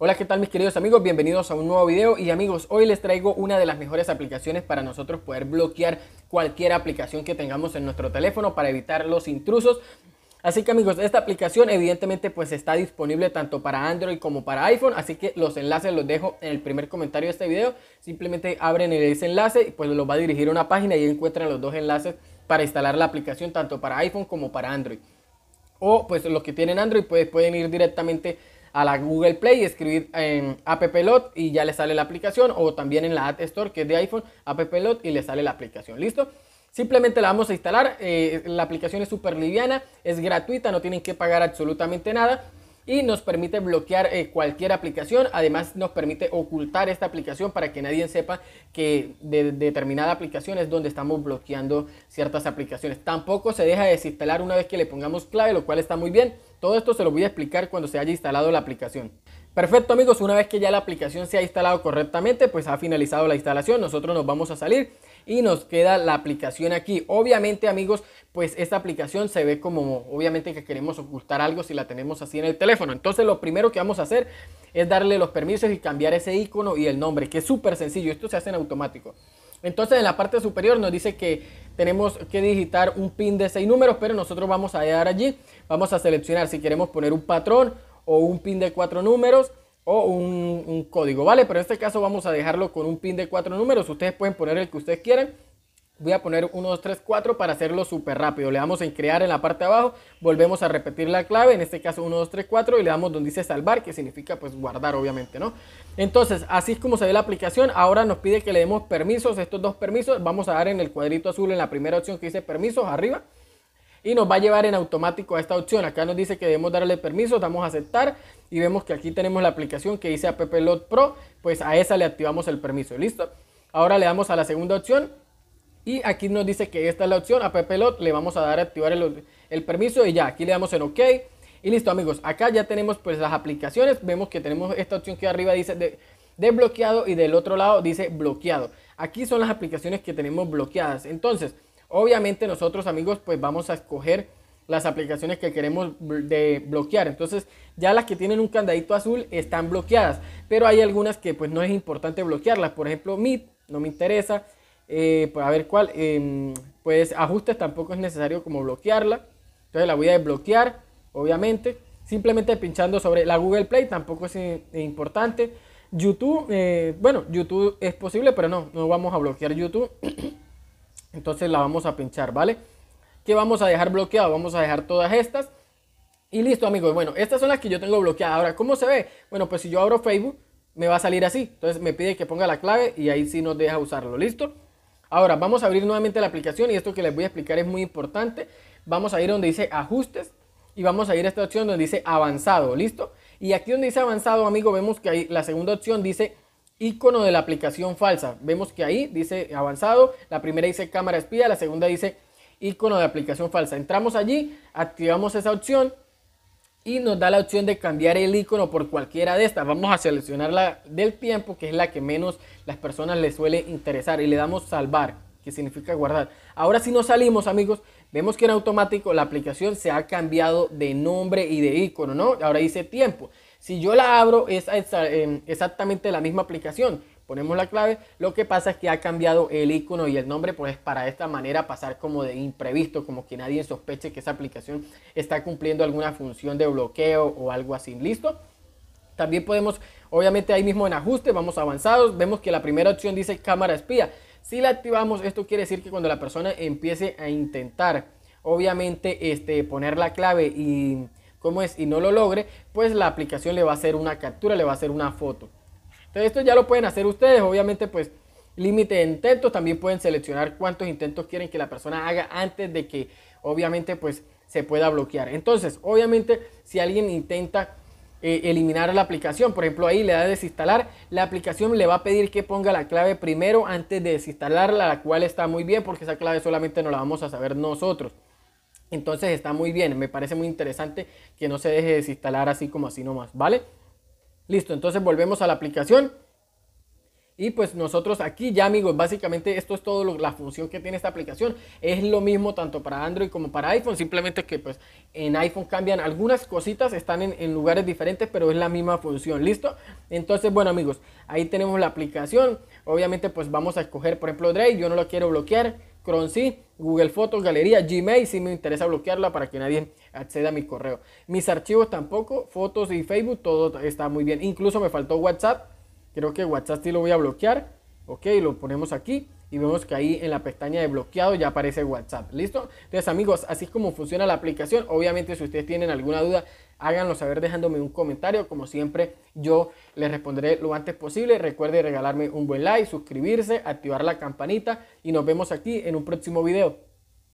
Hola, ¿qué tal mis queridos amigos? Bienvenidos a un nuevo video y amigos, hoy les traigo una de las mejores aplicaciones para nosotros poder bloquear cualquier aplicación que tengamos en nuestro teléfono para evitar los intrusos. Así que amigos, esta aplicación evidentemente pues está disponible tanto para Android como para iPhone, así que los enlaces los dejo en el primer comentario de este video. Simplemente abren ese enlace y pues los va a dirigir a una página y encuentran los dos enlaces para instalar la aplicación tanto para iPhone como para Android. O pues los que tienen Android pues pueden ir directamente a la Google Play, escribir en AppLot y ya le sale la aplicación, o también en la App Store que es de iPhone, AppLot y le sale la aplicación, ¿listo? Simplemente la vamos a instalar, eh, la aplicación es súper liviana, es gratuita, no tienen que pagar absolutamente nada y nos permite bloquear eh, cualquier aplicación. Además nos permite ocultar esta aplicación para que nadie sepa que de, determinada aplicación es donde estamos bloqueando ciertas aplicaciones. Tampoco se deja desinstalar una vez que le pongamos clave, lo cual está muy bien. Todo esto se lo voy a explicar cuando se haya instalado la aplicación. Perfecto amigos, una vez que ya la aplicación se ha instalado correctamente, pues ha finalizado la instalación, nosotros nos vamos a salir y nos queda la aplicación aquí. Obviamente amigos, pues esta aplicación se ve como obviamente que queremos ocultar algo si la tenemos así en el teléfono. Entonces lo primero que vamos a hacer es darle los permisos y cambiar ese icono y el nombre, que es súper sencillo, esto se hace en automático. Entonces en la parte superior nos dice que tenemos que digitar un pin de 6 números, pero nosotros vamos a dar allí, vamos a seleccionar si queremos poner un patrón, o un pin de cuatro números o un, código, ¿vale? Pero en este caso vamos a dejarlo con un pin de cuatro números. Ustedes pueden poner el que ustedes quieran. Voy a poner 1, 2, 3, 4 para hacerlo súper rápido. Le damos en crear en la parte de abajo. Volvemos a repetir la clave. En este caso 1, 2, 3, 4. Y le damos donde dice salvar, que significa pues guardar obviamente, ¿no? Entonces, así es como se ve la aplicación. Ahora nos pide que le demos permisos. Estos dos permisos. Vamos a dar en el cuadrito azul en la primera opción que dice permisos arriba y nos va a llevar en automático a esta opción. Acá nos dice que debemos darle permiso, damos a aceptar y vemos que aquí tenemos la aplicación que dice lot Pro, pues a esa le activamos el permiso, listo. Ahora le damos a la segunda opción y aquí nos dice que esta es la opción, lot le vamos a dar a activar el, el permiso y ya, aquí le damos en OK. Y listo amigos, acá ya tenemos pues las aplicaciones, vemos que tenemos esta opción que arriba dice desbloqueado y del otro lado dice bloqueado. Aquí son las aplicaciones que tenemos bloqueadas. Entonces, Obviamente nosotros amigos pues vamos a escoger las aplicaciones que queremos de bloquear. Entonces, ya las que tienen un candadito azul están bloqueadas, pero hay algunas que pues no es importante bloquearlas. Por ejemplo, Meet no me interesa. Eh, pues a ver cuál. Em, pues ajustes tampoco es necesario como bloquearla. Entonces la voy a desbloquear, obviamente. Simplemente pinchando sobre la Google Play tampoco es eh, importante. YouTube, eh, bueno, YouTube es posible, pero no, no vamos a bloquear YouTube. Entonces la vamos a pinchar, ¿vale? Que vamos a dejar bloqueado, vamos a dejar todas estas. Y listo amigos, bueno, estas son las que yo tengo bloqueadas. Ahora, ¿cómo se ve? Bueno, pues si yo abro Facebook, me va a salir así. Entonces me pide que ponga la clave y ahí sí nos deja usarlo, ¿listo? Ahora, vamos a abrir nuevamente la aplicación y esto que les voy a explicar es muy importante. Vamos a ir donde dice ajustes y vamos a ir a esta opción donde dice avanzado, ¿listo? Y aquí donde dice avanzado, amigo, vemos que ahí la segunda opción dice icono de la aplicación falsa. Vemos que ahí dice avanzado, la primera dice cámara espía, la segunda dice icono de aplicación falsa. Entramos allí, activamos esa opción y nos da la opción de cambiar el icono por cualquiera de estas. Vamos a seleccionar la del tiempo, que es la que menos las personas les suele interesar y le damos salvar, que significa guardar. Ahora si nos salimos, amigos, Vemos que en automático la aplicación se ha cambiado de nombre y de icono, ¿no? Ahora dice tiempo. Si yo la abro es em, exactamente la misma aplicación. Ponemos la clave, lo que pasa es que ha cambiado el icono y el nombre, pues para esta manera pasar como de imprevisto, como que nadie sospeche que esa aplicación está cumpliendo alguna función de bloqueo o algo así. ¿Listo? También podemos, obviamente ahí mismo en ajuste, vamos avanzados, vemos que la primera opción dice cámara espía. Si la activamos, esto quiere decir que cuando la persona empiece a intentar, obviamente, este, poner la clave y cómo es y no lo logre, pues la aplicación le va a hacer una captura, le va a hacer una foto. Entonces esto ya lo pueden hacer ustedes, obviamente, pues límite de intentos, también pueden seleccionar cuántos intentos quieren que la persona haga antes de que, obviamente, pues se pueda bloquear. Entonces, obviamente, si alguien intenta eh, eliminar la aplicación. Por ejemplo, ahí le da desinstalar. La aplicación le va a pedir que ponga la clave primero antes de desinstalarla, la cual está muy bien porque esa clave solamente nos la vamos a saber nosotros. Entonces está muy bien, me parece muy interesante que no se deje desinstalar así como así nomás, ¿vale? Listo, entonces volvemos a la aplicación. Y pues nosotros aquí ya amigos, básicamente esto es todo la función que tiene esta aplicación. Es lo mismo tanto para Android como para iPhone, simplemente que pues en iPhone cambian algunas cositas, están en, lugares diferentes, pero es la misma función, ¿listo? Entonces, bueno amigos, ahí tenemos la aplicación. Obviamente pues vamos a escoger, por ejemplo, Drive, yo no lo quiero bloquear, Chrome sí, Google Fotos, Galería, Gmail, si sí me interesa bloquearla para que nadie acceda a mi correo. Mis archivos tampoco, fotos y Facebook, todo está muy bien. Incluso me faltó WhatsApp Creo que WhatsApp sí lo voy a bloquear. Ok, lo ponemos aquí y vemos que ahí en la pestaña de bloqueado ya aparece WhatsApp. ¿Listo? Entonces amigos, así es como funciona la aplicación. Obviamente si ustedes tienen alguna duda, háganlo saber dejándome un comentario. Como siempre, yo les responderé lo antes posible. Recuerde regalarme un buen like, suscribirse, activar la campanita y nos vemos aquí en un próximo video.